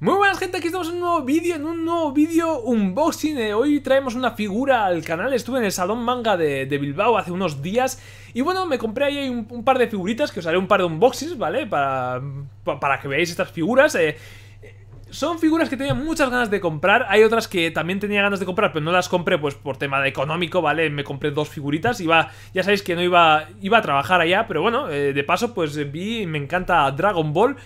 Muy buenas gente, aquí estamos en un nuevo vídeo, en un nuevo vídeo unboxing eh, Hoy traemos una figura al canal, estuve en el salón manga de, Bilbao hace unos días Y bueno, me compré ahí un, par de figuritas, que os haré un par de unboxings, ¿vale? Para, para que veáis estas figuras eh, son figuras que tenía muchas ganas de comprar. Hay otras que también tenía ganas de comprar, pero no las compré pues por tema de económico, ¿vale? Me compré dos figuritas. Iba, ya sabéis que no iba, iba a trabajar allá, pero bueno, eh, de paso pues vi, me encanta Dragon Ball.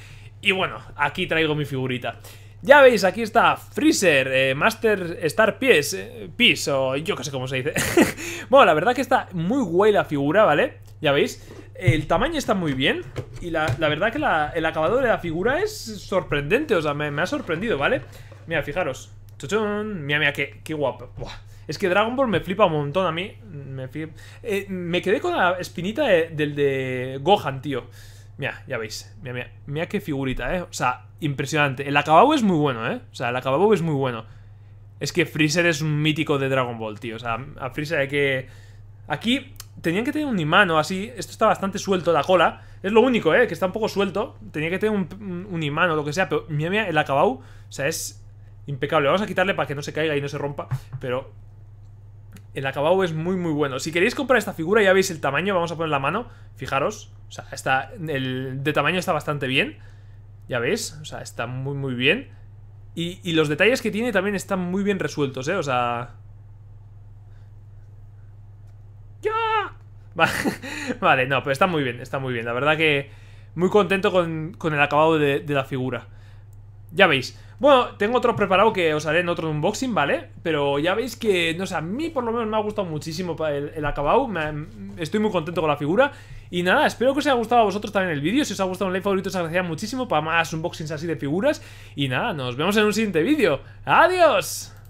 Y bueno, aquí traigo mi figurita. Ya veis, aquí está Freezer, eh, Master Star Pies, eh, o yo que sé cómo se dice. bueno, la verdad que está muy guay la figura, ¿vale? Ya veis, el tamaño está muy bien y la, verdad que el acabado de la figura es sorprendente, o sea, me, ha sorprendido, ¿vale? Mira, fijaros. Chuchun, mira, mira, qué, qué guapo. Es que Dragon Ball me flipa un montón a mí. Me, eh, me quedé con la espinita del de Gohan, tío. Mira, ya veis. Mira, mira, mira qué figurita, ¿eh? O sea, impresionante. El acabado es muy bueno, ¿eh? O sea, el acabado es muy bueno. Es que Freezer es un mítico de Dragon Ball, tío. O sea, a Freezer hay que... Aquí tenían que tener un imán o así. Esto está bastante suelto, la cola. Es lo único, ¿eh? Que está un poco suelto. Tenía que tener un, un imán o lo que sea. Pero mira, mira, el acabado, o sea, es impecable. Vamos a quitarle para que no se caiga y no se rompa. Pero el acabado es muy, muy bueno. Si queréis comprar esta figura, ya veis el tamaño. Vamos a poner la mano. Fijaros. O sea, está, el de tamaño está bastante bien. Ya veis. O sea, está muy, muy bien. Y, los detalles que tiene también están muy bien resueltos, ¿eh? O sea... ¡Ya! Vale, no, pero está muy bien. Está muy bien. La verdad que muy contento con, con el acabado de, de la figura ya veis. Bueno, tengo otro preparado que os haré en otro unboxing, ¿vale? Pero ya veis que, no sé, a mí por lo menos me ha gustado muchísimo el, acabado. Me, estoy muy contento con la figura. Y nada, espero que os haya gustado a vosotros también el vídeo. Si os ha gustado un like favorito, os agradecería muchísimo para más unboxings así de figuras. Y nada, nos vemos en un siguiente vídeo. ¡Adiós!